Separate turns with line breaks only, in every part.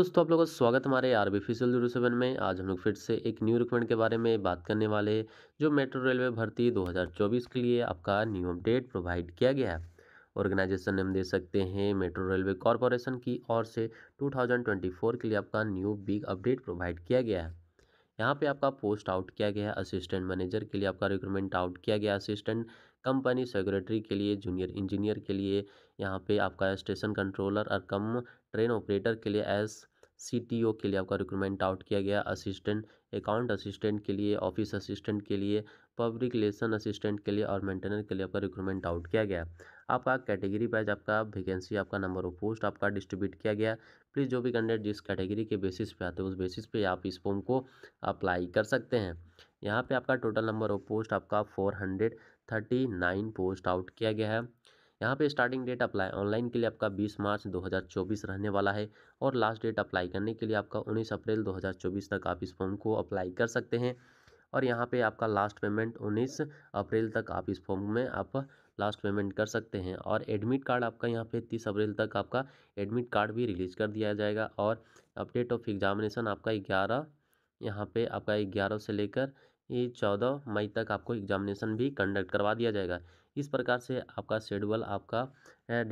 दोस्तों आप लोगों का स्वागत हमारे R B official zero seven में आज हम लोग फिर से एक न्यू रिक्वेंट के बारे में बात करने वाले जो मेट्रो रेलवे भर्ती 2024 के लिए आपका न्यू अपडेट प्रोवाइड किया गया है ऑर्गेनाइजेशन हम दे सकते हैं मेट्रो रेलवे कॉरपोरेशन की ओर से 2024 के लिए आपका न्यू बिग अपडेट प्रोवाइड किया गया है यहाँ पर आपका पोस्ट आउट किया गया है असिस्टेंट मैनेजर के लिए आपका रिक्रूटमेंट आउट किया गया असिस्टेंट कंपनी सेक्रेटरी के लिए जूनियर इंजीनियर के लिए यहाँ पे आपका स्टेशन कंट्रोलर और कम ट्रेन ऑपरेटर के लिए एस सी के लिए आपका रिक्रूटमेंट आउट किया गया असिस्टेंट अकाउंट असिस्टेंट के लिए ऑफिस असिस्टेंट के लिए पब्लिक रिलेशन असिस्टेंट के लिए और मेंटेनर के लिए आपका रिक्रूटमेंट आउट किया गया आपका कैटेगरी वाइज आपका वैकेंसी आपका नंबर ऑफ पोस्ट आपका डिस्ट्रीब्यूट किया गया प्लीज़ जो भी कैंडिडेट जिस कैटेगरी के बेसिस पे आते हैं उस बेसिस पे आप इस फॉर्म को अप्लाई कर सकते हैं यहाँ पे आपका टोटल नंबर ऑफ पोस्ट आपका four hundred thirty nine post out किया गया है यहाँ पे स्टार्टिंग डेट अप्लाई ऑनलाइन के लिए आपका 20 मार्च 2024 रहने वाला है और लास्ट डेट अप्लाई करने के लिए आपका 19 अप्रैल 2024 तक आप इस फॉर्म को अप्लाई कर सकते हैं और यहाँ पे आपका लास्ट पेमेंट 19 अप्रैल तक आप इस फॉर्म में आप लास्ट पेमेंट कर सकते हैं और एडमिट कार्ड आपका यहाँ पे 30 अप्रैल तक आपका एडमिट कार्ड भी रिलीज कर दिया जाएगा और अपडेट ऑफ एग्जामिनेशन आपका ग्यारह यहाँ पे आपका ग्यारह से लेकर ये चौदह मई तक आपको एग्जामिनेशन भी कंडक्ट करवा दिया जाएगा इस प्रकार से आपका शेड्यूल आपका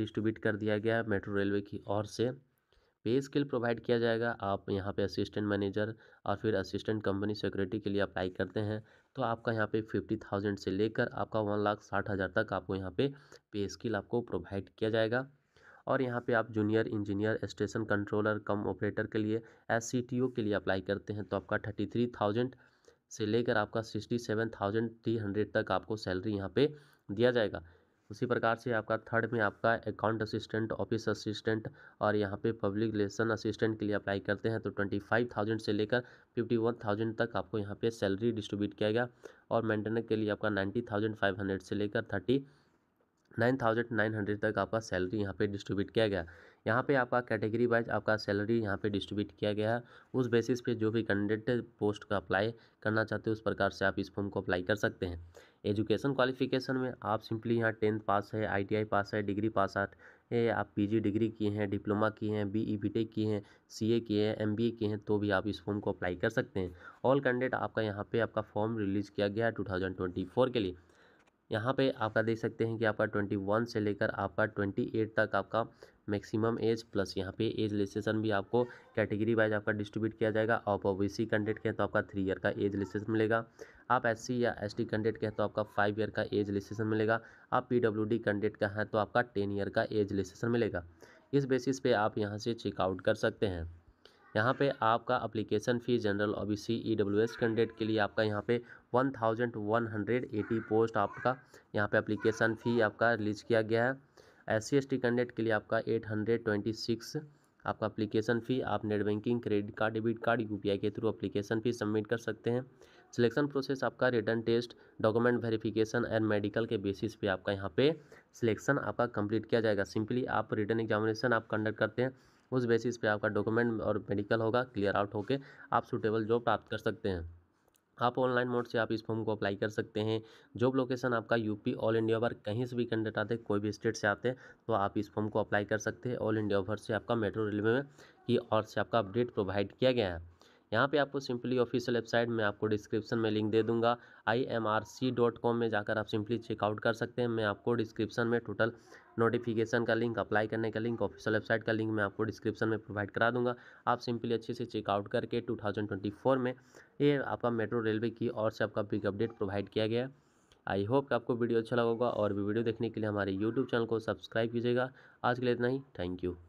डिस्ट्रीब्यूट कर दिया गया है मेट्रो रेलवे की ओर से पे स्किल प्रोवाइड किया जाएगा आप यहाँ पे असिस्टेंट मैनेजर और फिर असिस्टेंट कंपनी सेक्रेटरी के लिए अप्लाई करते हैं तो आपका यहाँ पे फिफ्टी थाउजेंड से लेकर आपका वन लाख साठ हज़ार तक आपको यहाँ पे पे स्किल आपको प्रोवाइड किया जाएगा और यहाँ पे आप junior engineer station controller cum operator के लिए एस के लिए अप्लाई करते हैं तो आपका थर्टी थ्री थाउजेंड से लेकर आपका sixty seven thousand three hundred तक आपको सैलरी यहाँ पे दिया जाएगा उसी प्रकार से आपका थर्ड में आपका अकाउंट असिस्टेंट ऑफिस असिस्टेंट और यहाँ पे पब्लिक रिलेशन असिस्टेंट के लिए अप्लाई करते हैं तो ट्वेंटी फाइव थाउजेंड से लेकर फिफ्टी वन थाउजेंड तक आपको यहाँ पे सैलरी डिस्ट्रीब्यूट किया गया और मेंटेनेंस के लिए आपका नाइन्टी थाउजेंड फाइव हंड्रेड से लेकर thirty nine thousand nine hundred तक आपका सैलरी यहाँ पे डिस्ट्रीब्यूट किया गया यहाँ पे आपका कैटेगरी वाइज आपका सैलरी यहाँ पे डिस्ट्रीब्यूट किया गया है उस बेसिस पे जो भी कैंडिडेट पोस्ट का अप्लाई करना चाहते हो उस प्रकार से आप इस फॉर्म को अप्लाई कर सकते हैं एजुकेशन क्वालिफिकेशन में आप सिंपली यहाँ टेंथ पास है आईटीआई पास है डिग्री पास आउट है आप पीजी डिग्री किए हैं डिप्लोमा किए हैं बी बीटेक e e किए हैं ए किए हैं एम किए हैं तो भी आप इस फॉर्म को अप्लाई कर सकते हैं ऑल कैंडिडेट आपका यहाँ पर आपका फॉर्म रिलीज़ किया गया है टू के लिए यहाँ पे आपका देख सकते हैं कि आपका 21 से लेकर आपका 28 तक आपका मैक्सिमम एज प्लस यहाँ पे एज लिस्टेशन भी आपको कैटेगरी वाइज आपका डिस्ट्रीब्यूट किया जाएगा आप ओ बी कैंडिडेट के हैं तो आपका थ्री ईयर का एज लिस्टेशन मिलेगा आप एस या एस टी कैंडिडेट के हैं तो आपका फाइव ईयर का एज लिस्टेशन मिलेगा आप पी डब्ल्यू डी कैंडिडेट का हैं तो आपका टेन ईयर का एज लिस्टेशन मिलेगा इस बेसिस पे आप यहाँ से चेकआउट कर सकते हैं यहाँ पे आपका application fee general O B C E W S candidate के लिए आपका यहाँ पे one thousand one hundred eighty post आपका यहाँ पे अप्लीकेशन फ़ी आपका रिलीज़ किया गया है S C S T candidate के लिए आपका एट हंड्रेड ट्वेंटी सिक्स आपका अप्लीकेशन फ़ी आप net banking credit card debit card U के थ्रू अप्लीकेशन फ़ी सबमिट कर सकते हैं सिलेक्शन प्रोसेस आपका written test document verification and medical के बेसिस पे आपका यहाँ पे सिलेक्शन आपका कंप्लीट किया जाएगा सिंपली आप रिटर्न एग्जामिनेशन आप कंडक्ट करते हैं उस बेसिस पे आपका डॉक्यूमेंट और मेडिकल होगा क्लियर आउट होकर आप सुटेबल जॉब प्राप्त कर सकते हैं आप ऑनलाइन मोड से आप इस फॉर्म को अप्लाई कर सकते हैं जॉब लोकेशन आपका यूपी ऑल इंडिया ओवर कहीं से भी कैंडिडेट आते हैं कोई भी स्टेट से आते हैं तो आप इस फॉर्म को अप्लाई कर सकते हैं ऑल इंडिया ओवर से आपका मेट्रो रेलवे में की और से आपका अपडेट प्रोवाइड किया गया है यहाँ पे आपको सिंपली ऑफिशियल वेबसाइट में आपको डिस्क्रिप्शन में लिंक दे दूंगा I M R C dot com में जाकर आप सिंपली चेकआउट कर सकते हैं मैं आपको डिस्क्रिप्शन में टोटल नोटिफिकेशन का लिंक अप्लाई करने का लिंक ऑफिशियल वेबसाइट का लिंक मैं आपको डिस्क्रिप्शन में प्रोवाइड करा दूंगा आप सिंपली अच्छे से चेकआउट करके टू में ये आपका मेट्रो रेलवे की और से आपका बिग अपडेट प्रोवाइड किया गया आई होप कि आपको वीडियो अच्छा लगा और भी वीडियो देखने के लिए हमारे यूट्यूब चैनल को सब्सक्राइब कीजिएगा आज के लिए इतना ही थैंक यू